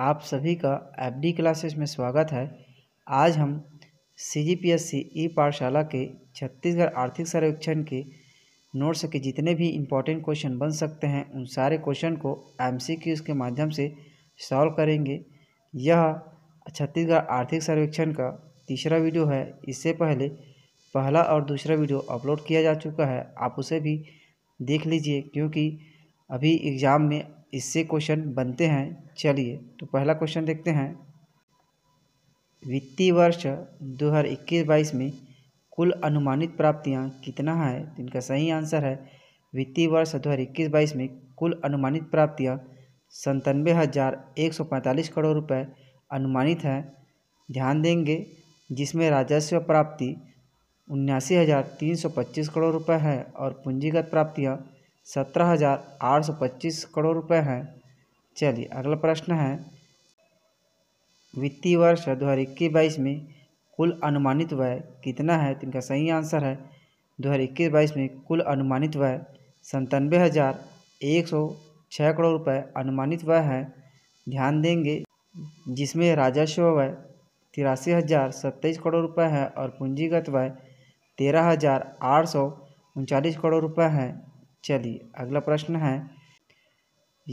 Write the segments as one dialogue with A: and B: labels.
A: आप सभी का एफ डी क्लासेस में स्वागत है आज हम सी जी पी एस सी ई पाठशाला के छत्तीसगढ़ आर्थिक सर्वेक्षण के नोट्स के जितने भी इम्पोर्टेंट क्वेश्चन बन सकते हैं उन सारे क्वेश्चन को एम सी क्यूज़ के माध्यम से सॉल्व करेंगे यह छत्तीसगढ़ आर्थिक सर्वेक्षण का तीसरा वीडियो है इससे पहले पहला और दूसरा वीडियो अपलोड किया जा चुका है आप उसे भी देख लीजिए क्योंकि अभी एग्ज़ाम में इससे क्वेश्चन बनते हैं चलिए तो पहला क्वेश्चन देखते हैं वित्तीय वर्ष दो हज़ार इक्कीस बाईस में कुल अनुमानित प्राप्तियां कितना है तो इनका सही आंसर है वित्तीय वर्ष दो हज़ार इक्कीस बाईस में कुल अनुमानित प्राप्तियां संतानवे हज़ार एक सौ पैंतालीस करोड़ रुपए अनुमानित है ध्यान देंगे जिसमें राजस्व प्राप्ति उन्यासी हज़ार तीन सौ पच्चीस करोड़ रुपए है और पूंजीगत प्राप्तियां सत्रह हजार आठ सौ पच्चीस करोड़ रुपए हैं चलिए अगला प्रश्न है वित्तीय वर्ष दो हज़ार इक्कीस बाईस में कुल अनुमानित व्यय कितना है तो इनका सही आंसर है दो हज़ार इक्कीस बाईस में कुल अनुमानित व्यय संतानवे हज़ार एक सौ छः करोड़ रुपए अनुमानित व्यय है ध्यान देंगे जिसमें राजस्व व्यय तिरासी हज़ार सत्ताईस करोड़ रुपए है और पूंजीगत व्यय तेरह हज़ार आठ सौ उनचालीस करोड़ रुपए हैं चलिए अगला प्रश्न है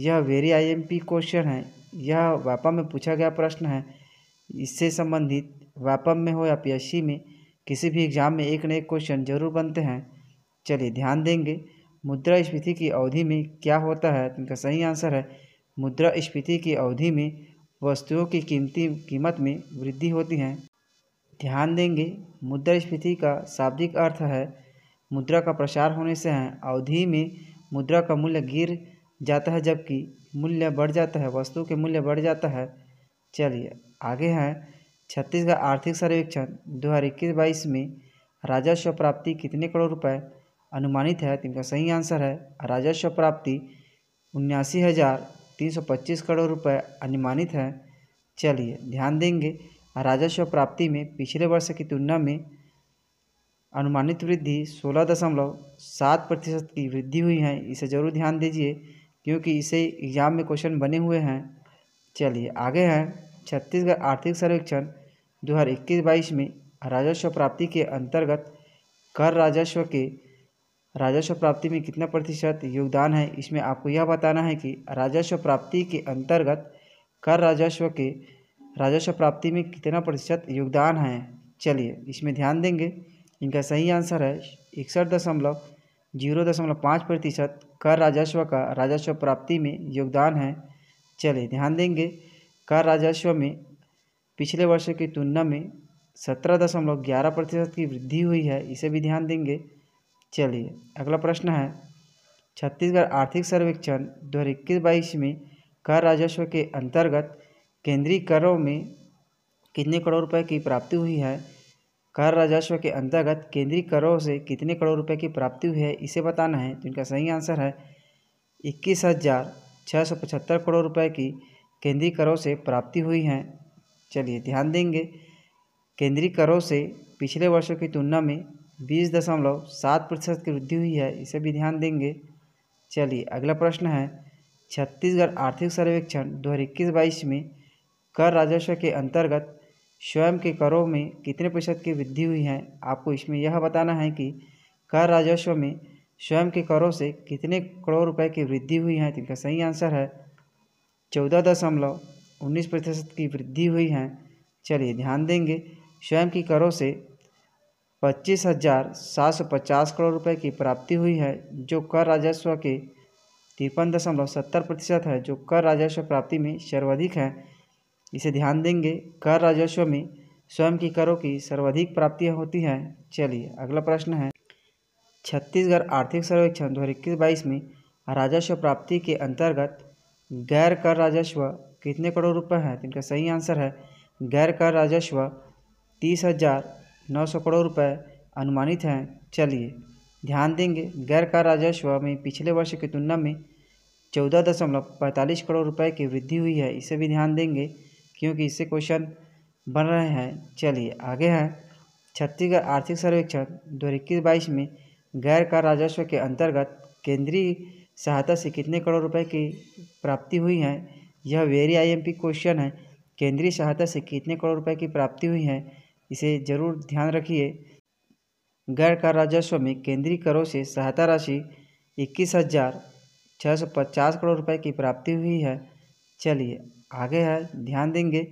A: यह वेरी आईएमपी क्वेश्चन है यह वापा में पूछा गया प्रश्न है इससे संबंधित वापम में हो या पी में किसी भी एग्जाम में एक न एक क्वेश्चन जरूर बनते हैं चलिए ध्यान देंगे मुद्रा स्फीति की अवधि में क्या होता है तो इनका सही आंसर है मुद्रा स्फीति की अवधि में वस्तुओं की कीमती कीमत में वृद्धि होती है ध्यान देंगे मुद्रास्फीति का शाब्दिक अर्थ है मुद्रा का प्रसार होने से है अवधि में मुद्रा का मूल्य गिर जाता है जबकि मूल्य बढ़ जाता है वस्तु के मूल्य बढ़ जाता है चलिए आगे हैं छत्तीसगढ़ आर्थिक सर्वेक्षण दो हज़ार इक्कीस बाईस में राजस्व प्राप्ति कितने करोड़ रुपए अनुमानित है तो इनका सही आंसर है राजस्व प्राप्ति उन्यासी हज़ार तीन सौ पच्चीस करोड़ रुपए अनुमानित है चलिए ध्यान देंगे राजस्व प्राप्ति में पिछले वर्ष की तुलना में अनुमानित वृद्धि सोलह दशमलव सात प्रतिशत की वृद्धि हुई है इसे ज़रूर ध्यान दीजिए क्योंकि इसे एग्ज़ाम में क्वेश्चन बने हुए हैं चलिए आगे हैं छत्तीसगढ़ आर्थिक सर्वेक्षण दो हज़ार इक्कीस बाईस में राजस्व प्राप्ति के अंतर्गत कर राजस्व के राजस्व प्राप्ति में कितना प्रतिशत योगदान है इसमें आपको यह बताना है कि राजस्व प्राप्ति के अंतर्गत कर राजस्व के राजस्व प्राप्ति में कितना प्रतिशत योगदान है चलिए इसमें ध्यान देंगे इनका सही आंसर है इकसठ दशमलव जीरो दशमलव पाँच प्रतिशत कर राजस्व का राजस्व प्राप्ति में योगदान है चलिए ध्यान देंगे कर राजस्व में पिछले वर्ष की तुलना में सत्रह दशमलव ग्यारह प्रतिशत की वृद्धि हुई है इसे भी ध्यान देंगे चलिए अगला प्रश्न है छत्तीसगढ़ आर्थिक सर्वेक्षण दो हज़ार इक्कीस बाईस में कर राजस्व के अंतर्गत केंद्रीय करों में कितने करोड़ रुपए की प्राप्ति हुई है कर राजस्व के अंतर्गत केंद्रीय करों से कितने करोड़ रुपए की प्राप्ति हुई है इसे बताना है तो इनका सही आंसर है इक्कीस हज़ार छः सौ पचहत्तर करोड़ रुपए की केंद्रीय करों से प्राप्ति हुई है चलिए ध्यान देंगे केंद्रीय करों से पिछले वर्षों की तुलना में बीस दशमलव सात प्रतिशत की वृद्धि हुई है इसे भी ध्यान देंगे चलिए अगला प्रश्न है छत्तीसगढ़ आर्थिक सर्वेक्षण दो हज़ार इक्कीस बाईस में कर राजस्व के अंतर्गत स्वयं के करों में कितने प्रतिशत की वृद्धि हुई है आपको इसमें यह बताना है कि कर राजस्व में स्वयं के करों से कितने करोड़ रुपए की वृद्धि हुई है इनका सही आंसर है चौदह दशमलव उन्नीस प्रतिशत की वृद्धि हुई है चलिए ध्यान देंगे स्वयं की करों से पच्चीस हजार सात सौ पचास करोड़ रुपए की प्राप्ति हुई है जो कर राजस्व के तिरपन दशमलव सत्तर प्रतिशत है जो कर राजस्व प्राप्ति में सर्वाधिक है इसे ध्यान देंगे कर राजस्व में स्वयं की करों की सर्वाधिक प्राप्तियां होती हैं चलिए अगला प्रश्न है छत्तीसगढ़ आर्थिक सर्वेक्षण दो हज़ार इक्कीस बाईस में राजस्व प्राप्ति के अंतर्गत गैर कर राजस्व कितने करोड़ रुपए हैं तो इनका सही आंसर है गैर कर राजस्व तीस हजार नौ सौ करोड़ रुपए अनुमानित हैं चलिए ध्यान देंगे गैर कर राजस्व में पिछले वर्ष की तुलना में चौदह दशमलव पैंतालीस करोड़ रुपए की वृद्धि हुई है इसे भी ध्यान देंगे क्योंकि इससे क्वेश्चन बन रहे हैं चलिए आगे हैं छत्तीसगढ़ आर्थिक सर्वेक्षण दो हज़ार में गैर कर राजस्व के अंतर्गत केंद्रीय सहायता से कितने करोड़ रुपए की प्राप्ति हुई है यह वेरी आईएमपी क्वेश्चन है केंद्रीय सहायता से कितने करोड़ रुपए की प्राप्ति हुई है इसे जरूर ध्यान रखिए गैर कर राजस्व में केंद्रीय करों से सहायता राशि इक्कीस करोड़ रुपये की प्राप्ति हुई है चलिए आगे है ध्यान देंगे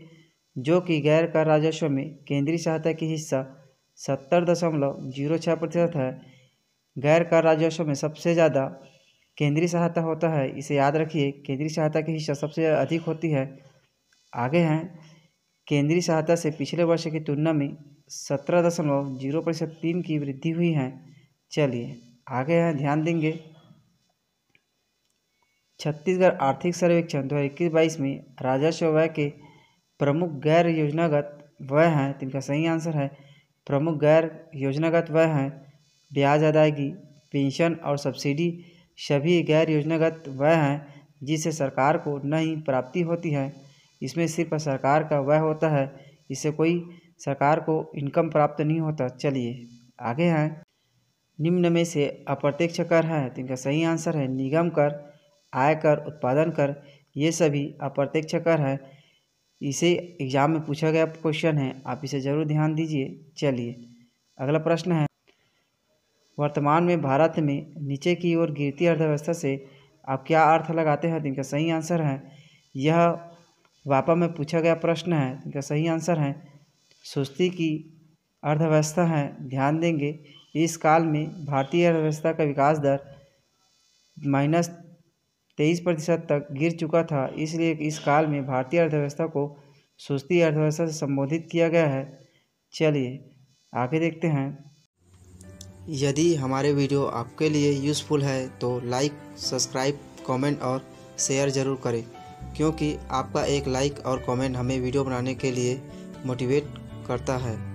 A: जो कि गैर कर राजस्व में केंद्रीय सहायता की हिस्सा सत्तर दशमलव जीरो छः प्रतिशत है गैर कर राजस्व में सबसे ज़्यादा केंद्रीय सहायता होता है इसे याद रखिए केंद्रीय सहायता की हिस्सा सबसे अधिक होती है आगे हैं केंद्रीय सहायता से पिछले वर्ष की तुलना में सत्रह दशमलव जीरो प्रतिशत तीन की वृद्धि हुई है चलिए आगे हैं ध्यान देंगे छत्तीसगढ़ आर्थिक सर्वेक्षण दो हज़ार इक्कीस बाईस में राजस्व व्यय के प्रमुख गैर योजनागत व्यय हैं तो इनका सही आंसर है प्रमुख गैर योजनागत व्यय हैं ब्याज अदायगी पेंशन और सब्सिडी सभी गैर योजनागत व्यय हैं जिससे सरकार को नहीं प्राप्ति होती है इसमें सिर्फ सरकार का व्यय होता है इससे कोई सरकार को इनकम प्राप्त नहीं होता चलिए आगे हैं निम्न में से अप्रत्यक्ष कर है तो इनका सही आंसर है निगम कर आयकर उत्पादन कर ये सभी अप्रत्यक्ष कर हैं इसे एग्जाम में पूछा गया क्वेश्चन है आप इसे ज़रूर ध्यान दीजिए चलिए अगला प्रश्न है वर्तमान में भारत में नीचे की ओर गिरती अर्थव्यवस्था से आप क्या अर्थ लगाते हैं इनका सही आंसर है यह वापा में पूछा गया प्रश्न है इनका सही आंसर है सुस्ती की अर्थव्यवस्था है ध्यान देंगे इस काल में भारतीय अर्थव्यवस्था का विकास दर माइनस तेईस प्रतिशत तक गिर चुका था इसलिए इस काल में भारतीय अर्थव्यवस्था को सुस्ती अर्थव्यवस्था से संबोधित किया गया है चलिए आगे देखते हैं यदि हमारे वीडियो आपके लिए यूज़फुल है तो लाइक सब्सक्राइब कमेंट और शेयर ज़रूर करें क्योंकि आपका एक लाइक और कमेंट हमें वीडियो बनाने के लिए मोटिवेट करता है